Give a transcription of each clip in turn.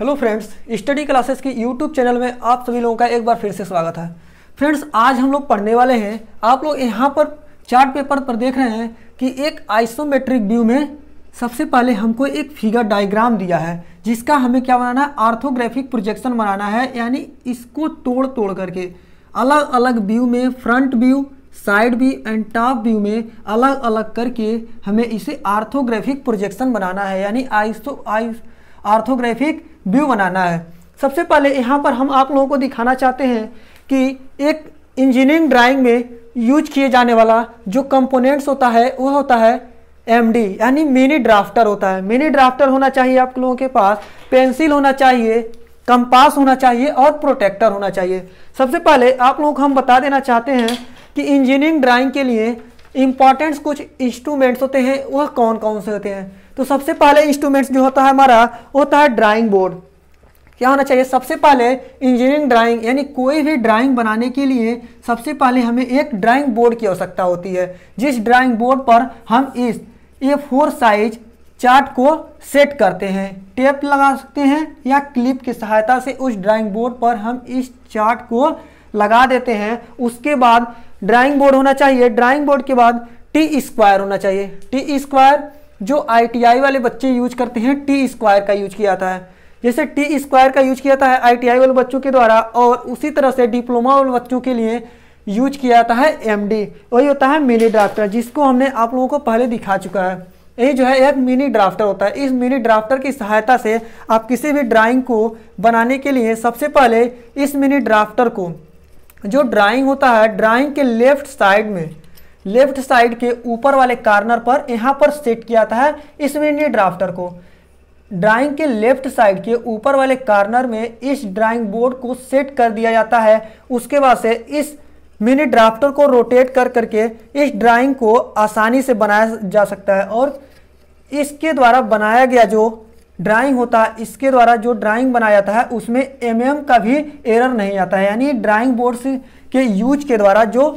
Hello friends study classes के YouTube channel में आप सभी लोगों का एक बार फिर से स्वागत है फ्रेंड्स आज हम लोग पढ़ने वाले हैं आप लोग यहाँ पर चार्ट पेपर पर देख रहे हैं कि एक आइसोमेट्रिक व्यू में सबसे पहले हमको एक फिगर डायग्राम दिया है जिसका हमें क्या बनाना है आर्थोग्राफिक प्रोजेक्शन बनाना है यानी इसको तोड़ तोड़ करके अलग अलग व्यू में front view side view and top view में अलग अलग करके हमें इसे आर्थोग्राफिक प्रोजेक्शन बनाना है यानी आइसो आइस आर्थोग्राफिक व्यू बनाना है सबसे पहले यहाँ पर हम आप लोगों को दिखाना चाहते हैं कि एक इंजीनियरिंग ड्राइंग में यूज किए जाने वाला जो कंपोनेंट्स होता है वह होता है एम डी यानी मिनी ड्राफ्टर होता है मिनी ड्राफ्टर होना चाहिए आप लोगों के पास पेंसिल होना चाहिए कंपास होना चाहिए और प्रोटेक्टर होना चाहिए सबसे पहले आप लोगों को हम बता देना चाहते हैं कि इंजीनियरिंग ड्राइंग के लिए इंपॉर्टेंट्स कुछ इंस्ट्रूमेंट्स होते हैं वह कौन कौन से होते हैं तो सबसे पहले इंस्ट्रूमेंट्स जो होता है हमारा होता है ड्राइंग बोर्ड क्या होना चाहिए सबसे पहले इंजीनियरिंग ड्राइंग यानी कोई भी ड्राइंग बनाने के लिए सबसे पहले हमें एक ड्राइंग बोर्ड की आवश्यकता होती है जिस ड्राइंग बोर्ड पर हम इस ए फोर साइज चार्ट को सेट करते हैं टेप लगा सकते हैं या क्लिप की सहायता से उस ड्राइंग बोर्ड पर हम इस चार्ट को लगा देते हैं उसके बाद ड्राइंग बोर्ड होना चाहिए ड्राइंग बोर्ड के बाद टी स्क्वायर होना चाहिए टी स्क्वायर जो आईटीआई वाले बच्चे यूज करते हैं टी स्क्वायर का यूज किया जाता है जैसे टी स्क्वायर का यूज किया जाता है आईटीआई वाले बच्चों के द्वारा और उसी तरह से डिप्लोमा वाले बच्चों के लिए यूज किया जाता है एम वही होता है मिनी ड्राफ्टर जिसको हमने आप लोगों को पहले दिखा चुका है यही जो है एक मिनी ड्राफ्टर होता है इस मिनी ड्राफ्टर की सहायता से आप किसी भी ड्राइंग को बनाने के लिए सबसे पहले इस मिनी ड्राफ्टर को जो ड्राइंग होता है ड्राइंग के लेफ्ट साइड में लेफ्ट साइड के ऊपर वाले कार्नर पर यहाँ पर सेट किया था है इस मिनी ड्राफ्टर को ड्राइंग के लेफ्ट साइड के ऊपर वाले कार्नर में इस ड्राइंग बोर्ड को सेट कर दिया जाता है उसके बाद से इस मिनी ड्राफ्टर को रोटेट कर करके इस ड्राइंग को आसानी से बनाया जा सकता है और इसके द्वारा बनाया गया जो ड्राइंग होता है इसके द्वारा जो ड्राइंग बनाया जाता है उसमें एम mm का भी एरर नहीं आता है यानी ड्राइंग बोर्ड के यूज के द्वारा जो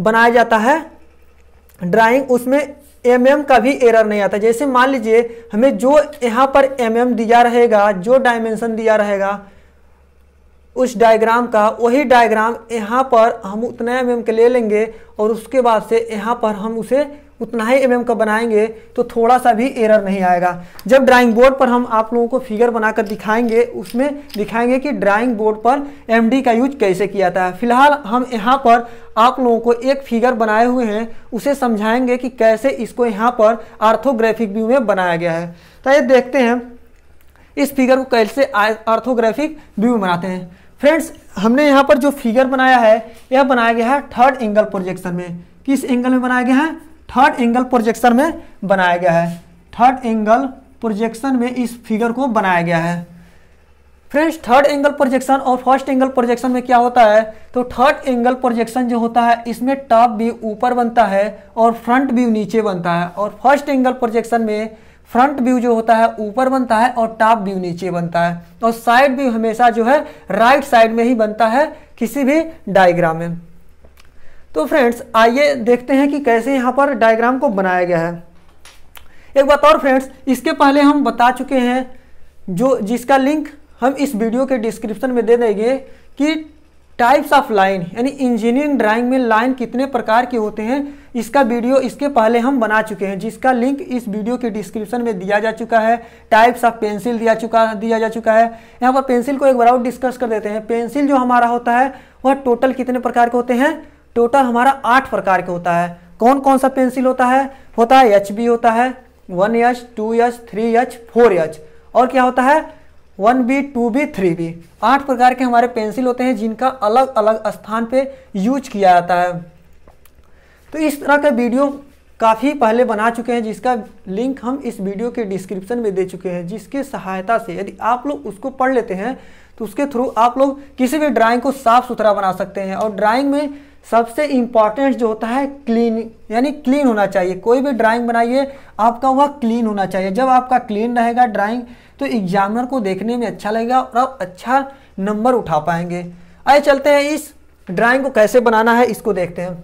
बनाया जाता है ड्राइंग उसमें एम mm का भी एरर नहीं आता जैसे मान लीजिए हमें जो यहाँ पर एम mm दिया रहेगा जो डायमेंशन दिया रहेगा उस डायग्राम का वही डायग्राम यहाँ पर हम उतना एम mm के ले लेंगे और उसके बाद से यहाँ पर हम उसे उतना ही एम mm का बनाएंगे तो थोड़ा सा भी एरर नहीं आएगा जब ड्राइंग बोर्ड पर हम आप लोगों को फिगर बनाकर दिखाएंगे उसमें दिखाएंगे कि ड्राइंग बोर्ड पर एम का यूज कैसे किया जाता है फिलहाल हम यहाँ पर आप लोगों को एक फिगर बनाए हुए हैं उसे समझाएंगे कि कैसे इसको यहाँ पर आर्थोग्राफिक व्यू में बनाया गया है तो ये देखते हैं इस फिगर को कैसे आर्थोग्राफिक व्यू बनाते हैं फ्रेंड्स हमने यहाँ पर जो फिगर बनाया है यह बनाया गया है थर्ड एंगल प्रोजेक्शन में किस एंगल में बनाया गया है थर्ड एंगल प्रोजेक्शन में बनाया गया है थर्ड एंगल प्रोजेक्शन में इस फिगर को बनाया गया है फ्रेंड्स थर्ड एंगल प्रोजेक्शन और फर्स्ट एंगल प्रोजेक्शन में क्या होता है तो थर्ड एंगल प्रोजेक्शन जो होता है इसमें टॉप भी ऊपर बनता है और फ्रंट व्यू नीचे बनता है और फर्स्ट एंगल प्रोजेक्शन में फ्रंट व्यू जो होता है ऊपर बनता है और टॉप व्यू नीचे बनता है और साइड व्यू हमेशा जो है राइट right साइड में ही बनता है किसी भी डायग्राम में तो फ्रेंड्स आइए देखते हैं कि कैसे यहाँ पर डायग्राम को बनाया गया है एक बात और फ्रेंड्स इसके पहले हम बता चुके हैं जो जिसका लिंक हम इस वीडियो के डिस्क्रिप्शन में दे देंगे कि टाइप्स ऑफ लाइन यानी इंजीनियरिंग ड्राइंग में लाइन कितने प्रकार के होते हैं इसका वीडियो इसके पहले हम बना चुके हैं जिसका लिंक इस वीडियो के डिस्क्रिप्शन में दिया जा चुका है टाइप्स ऑफ पेंसिल दिया चुका दिया जा चुका है यहाँ पर पेंसिल को एक बार और डिस्कस कर देते हैं पेंसिल जो हमारा होता है वह टोटल कितने प्रकार के होते हैं टोटल हमारा आठ प्रकार के होता है कौन कौन सा पेंसिल होता है होता है एच बी होता है one H two H three H four H और क्या होता है one B two B three B आठ प्रकार के हमारे पेंसिल होते हैं जिनका अलग अलग स्थान पे यूज किया जाता है तो इस तरह का वीडियो काफ़ी पहले बना चुके हैं जिसका लिंक हम इस वीडियो के डिस्क्रिप्शन में दे चुके हैं जिसके सहायता से यदि आप लोग उसको पढ़ लेते हैं तो उसके थ्रू आप लोग किसी भी ड्राइंग को साफ सुथरा बना सकते हैं और ड्राइंग में सबसे इम्पॉर्टेंट जो होता है क्लीन यानी क्लीन होना चाहिए कोई भी ड्राइंग बनाइए आपका वह क्लीन होना चाहिए जब आपका क्लीन रहेगा ड्राइंग तो एग्जामिनर को देखने में अच्छा लगेगा और आप अच्छा नंबर उठा पाएंगे आइए चलते हैं इस ड्राइंग को कैसे बनाना है इसको देखते हैं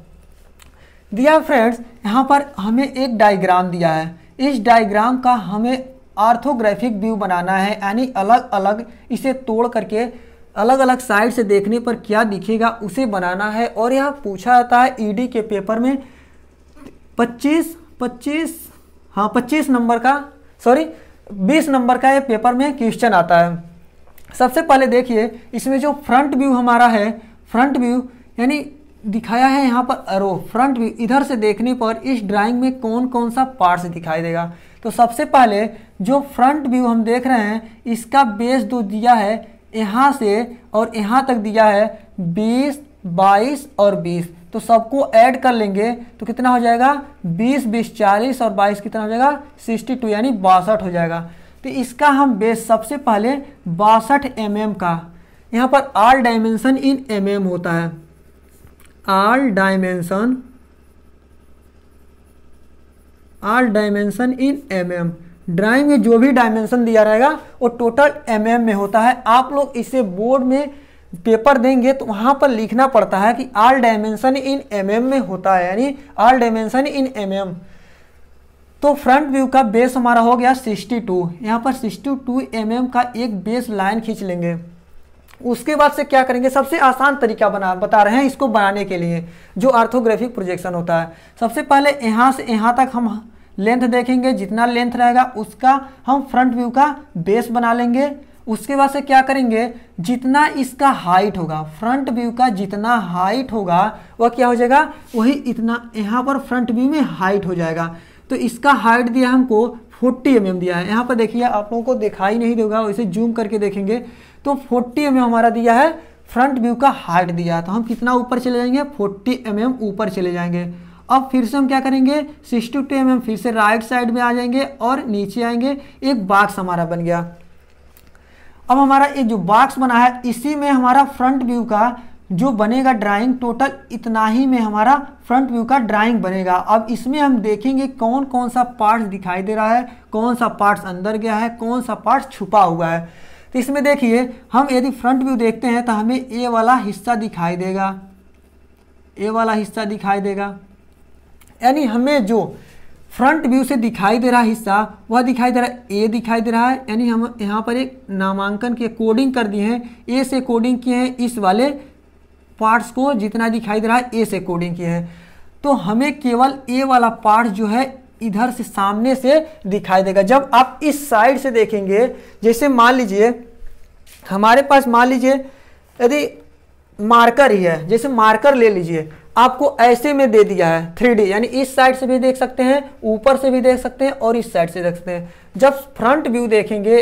दिया फ्रेंड्स यहाँ पर हमें एक डायग्राम दिया है इस डायग्राम का हमें आर्थोग्राफिक व्यू बनाना है यानी अलग अलग इसे तोड़ करके अलग अलग साइड से देखने पर क्या दिखेगा उसे बनाना है और यह पूछा जाता है ईडी e के पेपर में 25 25 हाँ 25 नंबर का सॉरी 20 नंबर का ये पेपर में क्वेश्चन आता है सबसे पहले देखिए इसमें जो फ्रंट व्यू हमारा है फ्रंट व्यू यानी दिखाया है यहाँ पर अरो फ्रंट व्यू इधर से देखने पर इस ड्राइंग में कौन कौन सा पार्ट्स दिखाई देगा तो सबसे पहले जो फ्रंट व्यू हम देख रहे हैं इसका बेस जो दिया है यहाँ से और यहाँ तक दिया है बीस बाईस और बीस तो सबको ऐड कर लेंगे तो कितना हो जाएगा बीस बीस चालीस और बाईस कितना हो जाएगा सिक्सटी टू यानी बासठ हो जाएगा तो इसका हम बेस सबसे पहले बासठ एम mm का यहाँ पर R dimension in M mm होता है R dimension R dimension in M mm. Drawing में जो भी डायमेंशन दिया रहेगा वो टोटल एम mm में होता है आप लोग इसे बोर्ड में पेपर देंगे तो वहाँ पर लिखना पड़ता है कि all dimension in M mm में होता है यानी all dimension in M mm. तो फ्रंट व्यू का बेस हमारा हो गया 62 टू यहाँ पर 62 टू mm का एक बेस लाइन खींच लेंगे उसके बाद से क्या करेंगे सबसे आसान तरीका बना बता रहे हैं इसको बनाने के लिए जो आर्थोग्राफिक प्रोजेक्शन होता है सबसे पहले यहाँ से यहाँ तक हम लेंथ देखेंगे जितना लेंथ रहेगा उसका हम फ्रंट व्यू का बेस बना लेंगे उसके बाद से क्या करेंगे जितना इसका हाइट होगा फ्रंट व्यू का जितना हाइट होगा वह क्या हो जाएगा वही इतना यहाँ पर फ्रंट व्यू में हाइट हो जाएगा तो इसका हाइट दिया हमको 40 एम mm दिया है यहाँ पर देखिए आप लोगों को दिखाई नहीं देगा वैसे जूम करके देखेंगे तो 40 एम mm हमारा दिया है फ्रंट व्यू का हाइट दिया तो हम कितना ऊपर चले जाएंगे 40 एम mm ऊपर चले जाएंगे अब फिर से हम क्या करेंगे सिक्सटी टू एम फिर से राइट साइड में आ जाएंगे और नीचे आएंगे एक बाक्स हमारा बन गया अब हमारा ये जो बाक्स बना है इसी में हमारा फ्रंट व्यू का जो बनेगा ड्राइंग टोटल इतना ही में हमारा फ्रंट व्यू का ड्राइंग बनेगा अब इसमें हम देखेंगे कौन कौन सा पार्ट्स दिखाई दे रहा है कौन सा पार्ट्स अंदर गया है कौन सा पार्ट्स छुपा हुआ है तो इसमें देखिए हम यदि फ्रंट व्यू देखते हैं तो हमें ए वाला हिस्सा दिखाई देगा ए वाला हिस्सा दिखाई देगा यानी हमें जो फ्रंट व्यू से दिखाई दे रहा हिस्सा वह दिखाई दे रहा है ए दिखाई दे रहा है यानी हम यहाँ पर एक नामांकन के कोडिंग कर दिए हैं ए से कोडिंग किए हैं इस वाले पार्ट्स को जितना दिखाई दे रहा है ए से कोडिंग किए हैं तो हमें केवल ए वाला पार्ट जो है इधर से सामने से दिखाई देगा जब आप इस साइड से देखेंगे जैसे मान लीजिए हमारे पास मान लीजिए यदि मार्कर ही है जैसे मार्कर ले लीजिए आपको ऐसे में दे दिया है थ्री यानी इस साइड से भी देख सकते हैं ऊपर से भी देख सकते हैं और इस साइड से देख सकते हैं जब फ्रंट व्यू देखेंगे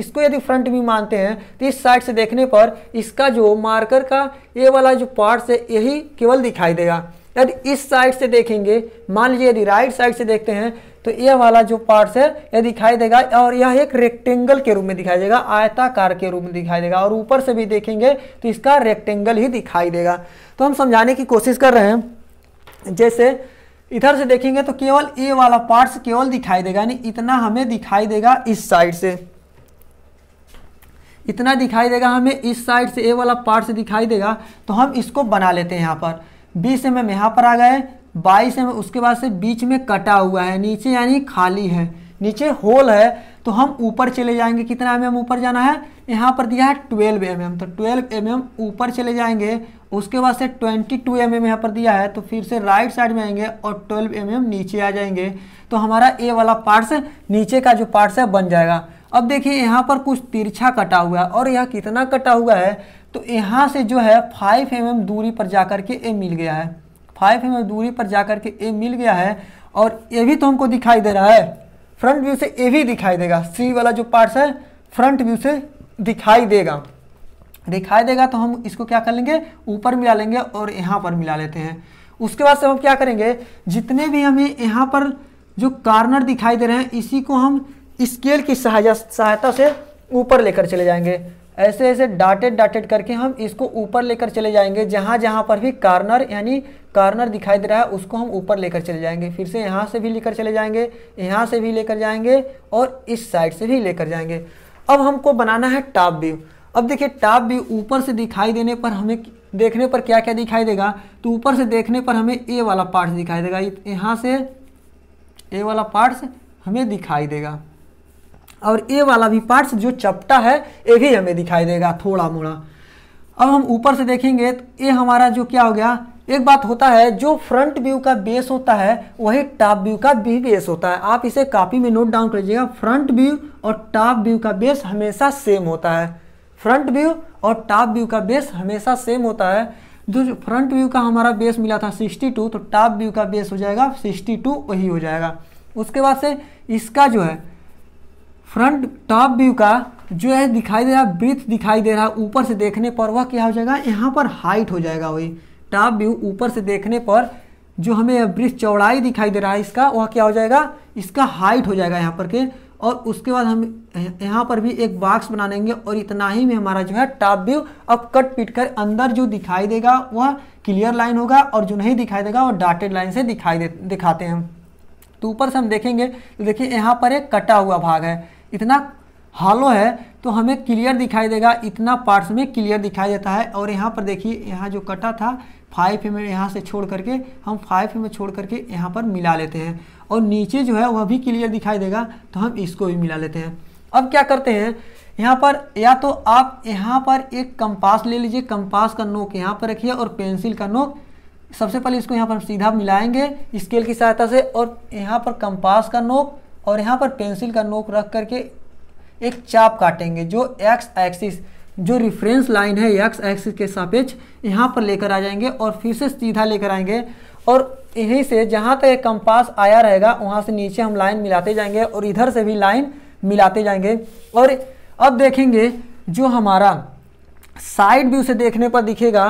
इसको यदि फ्रंट व्यू मानते हैं तो इस साइड से देखने पर इसका जो मार्कर का ये वाला जो पार्ट है यही केवल दिखाई देगा यदि इस साइड से देखेंगे मान लीजिए यदि राइट साइड से देखते हैं तो यह वाला जो पार्ट्स है यह दिखाई देगा और यह एक रेक्टेंगल के रूप में दिखाई देगा आयताकार के रूप में दिखाई देगा और ऊपर से भी देखेंगे तो इसका रेक्टेंगल ही दिखाई देगा तो हम समझाने की कोशिश कर रहे हैं जैसे इधर से देखेंगे तो केवल ए वाला पार्ट्स केवल दिखाई देगा यानी इतना हमें दिखाई देगा इस साइड से इतना दिखाई देगा हमें इस साइड से ए वाला पार्ट से दिखाई देगा तो हम इसको बना लेते हैं यहाँ पर बीस एम एम यहाँ पर आ गए बाईस एम उसके बाद से बीच में कटा हुआ है नीचे यानी खाली है नीचे होल है तो हम ऊपर चले जाएंगे कितना एम एम ऊपर जाना है यहाँ पर दिया है ट्वेल्व एम एम तो ट्वेल्व एम एम ऊपर चले जाएंगे उसके बाद से ट्वेंटी टू एम एम यहाँ पर दिया है तो फिर से राइट साइड में आएंगे और ट्वेल्व एम एम नीचे आ जाएंगे तो हमारा ए वाला पार्ट्स नीचे का जो पार्ट्स है बन जाएगा अब देखिए यहाँ पर कुछ तिरछा कटा हुआ है और यह कितना कटा हुआ है तो यहाँ से जो है फाइव एम दूरी पर जा कर के ए मिल गया है फाइव एम दूरी पर जा कर के ए मिल गया है और ए भी तो हमको दिखाई दे रहा है फ्रंट व्यू से ए भी दिखाई देगा सी वाला जो पार्ट्स है फ्रंट व्यू से दिखाई देगा दिखाई देगा तो हम इसको क्या कर लेंगे ऊपर मिला लेंगे और यहाँ पर मिला लेते हैं उसके बाद से हम क्या करेंगे जितने भी हमें यहाँ पर जो कार्नर दिखाई दे रहे हैं इसी को हम स्केल की सहायता से ऊपर लेकर चले जाएंगे ऐसे ऐसे डाटेड डाटेड करके हम इसको ऊपर लेकर चले जाएंगे जहाँ जहाँ पर भी कार्नर यानी कार्नर दिखाई दे रहा है उसको हम ऊपर लेकर चले जाएंगे फिर से यहाँ से भी लेकर चले जाएंगे यहाँ से भी लेकर जाएंगे और इस साइड से भी लेकर जाएंगे अब हमको बनाना है टॉप व्यू अब देखिए टॉप व्यू ऊपर से दिखाई देने पर हमें देखने पर क्या क्या दिखाई देगा तो ऊपर से देखने पर हमें ए वाला पार्ट दिखाई देगा यहाँ से ए वाला पार्ट हमें दिखाई देगा और ए वाला भी पार्ट्स जो चपटा है ये भी हमें दिखाई देगा थोड़ा मोड़ा अब हम ऊपर से देखेंगे तो ये हमारा जो क्या हो गया एक बात होता है जो फ्रंट व्यू का बेस होता है वही टॉप व्यू का भी बेस होता है आप इसे कॉपी में नोट डाउन करिएगा फ्रंट व्यू और टॉप व्यू का बेस हमेशा सेम होता है फ्रंट व्यू और टॉप व्यू का बेस हमेशा सेम होता है जो फ्रंट व्यू का हमारा बेस मिला था 62 तो टॉप व्यू का बेस हो जाएगा 62 वही हो जाएगा उसके बाद से इसका जो है फ्रंट टॉप व्यू का जो है दिखाई दे रहा है ब्रिथ दिखाई दे रहा है ऊपर से देखने पर वह क्या हो जाएगा यहाँ पर हाइट हो जाएगा वही टॉप व्यू ऊपर से देखने पर जो हमें ब्रिथ चौड़ाई दिखाई दे रहा है इसका वह क्या हो जाएगा इसका हाइट हो जाएगा यहाँ पर के और उसके बाद हम यहाँ पर भी एक बॉक्स बना लेंगे और इतना ही में हमारा जो है टॉप व्यू अब कट पीट कर अंदर जो दिखाई देगा वह क्लियर लाइन होगा और जो नहीं दिखाई देगा वह डाटेड लाइन से दिखाई दे दिखाते हैं तो ऊपर से हम देखेंगे तो देखिए यहाँ पर एक कटा हुआ भाग है इतना हालो है तो हमें क्लियर दिखाई देगा इतना पार्ट्स में क्लियर दिखाई देता है और यहाँ पर देखिए यहाँ जो कटा था फाइव में यहाँ से छोड़ करके हम फाइव में छोड़ करके यहाँ पर मिला लेते हैं और नीचे जो है वह भी क्लियर दिखाई देगा तो हम इसको भी मिला लेते हैं अब क्या करते हैं यहाँ पर या तो आप यहाँ पर एक कंपास ले लीजिए कंपास का नोक यहाँ पर रखिए और पेंसिल का नोक सबसे पहले इसको यहाँ पर हम सीधा मिलाएंगे स्केल की सहायता से और यहाँ पर कंपास का नोक और यहाँ पर पेंसिल का नोक रख करके एक चाप काटेंगे जो एक्स एक्सिस जो रिफरेंस लाइन है एक्स एक्सिस के सापेक्ष यहाँ पर लेकर आ जाएंगे और फिर से सीधा लेकर आएंगे और यहीं से जहाँ तक एक कंपास आया रहेगा वहाँ से नीचे हम लाइन मिलाते जाएंगे और इधर से भी लाइन मिलाते जाएंगे और अब देखेंगे जो हमारा साइड व्यू से देखने पर दिखेगा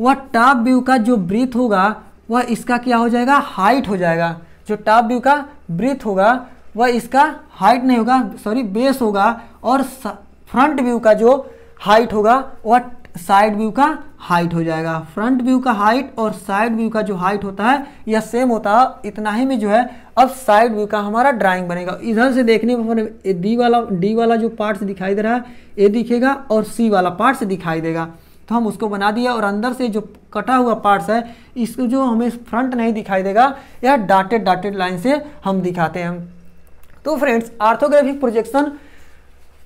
वह टॉप व्यू का जो ब्रीथ होगा वह इसका क्या हो जाएगा हाइट हो जाएगा जो टॉप व्यू का ब्रीथ होगा वह इसका हाइट नहीं होगा सॉरी बेस होगा और फ्रंट व्यू का जो हाइट होगा वह साइड व्यू का हाइट हो जाएगा फ्रंट व्यू का हाइट और साइड व्यू का जो हाइट होता है यह सेम होता है इतना ही में जो है अब साइड व्यू का हमारा ड्राइंग बनेगा इधर से देखने पर डी वाला डी वाला जो पार्ट्स दिखाई दे रहा है ए दिखेगा और सी वाला पार्ट्स दिखाई देगा तो हम उसको बना दिया और अंदर से जो कटा हुआ पार्ट्स है इसको जो हमें फ्रंट नहीं दिखाई देगा यह डाटेड डाटेड लाइन से हम दिखाते हैं तो फ्रेंड्स आर्थोग्राफिक प्रोजेक्शन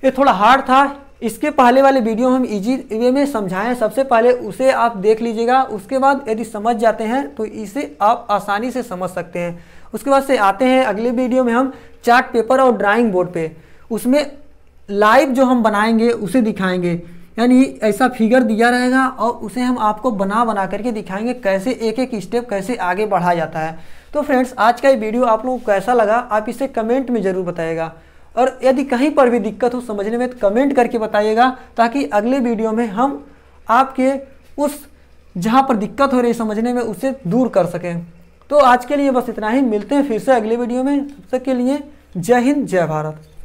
ये थोड़ा हार्ड था इसके पहले वाले वीडियो हम इजी वे में समझाएं सबसे पहले उसे आप देख लीजिएगा उसके बाद यदि समझ जाते हैं तो इसे आप आसानी से समझ सकते हैं उसके बाद से आते हैं अगले वीडियो में हम चार्ट पेपर और ड्राइंग बोर्ड पे उसमें लाइव जो हम बनाएंगे उसे दिखाएंगे यानी ऐसा फिगर दिया रहेगा और उसे हम आपको बना बना करके दिखाएंगे कैसे एक एक स्टेप कैसे आगे बढ़ा जाता है तो फ्रेंड्स आज का ये वीडियो आप लोगों को कैसा लगा आप इसे कमेंट में ज़रूर बताएगा और यदि कहीं पर भी दिक्कत हो समझने में तो कमेंट करके बताइएगा ताकि अगले वीडियो में हम आपके उस जहाँ पर दिक्कत हो रही है समझने में उसे दूर कर सकें तो आज के लिए बस इतना ही मिलते हैं फिर से अगले वीडियो में सबके के लिए जय हिंद जय भारत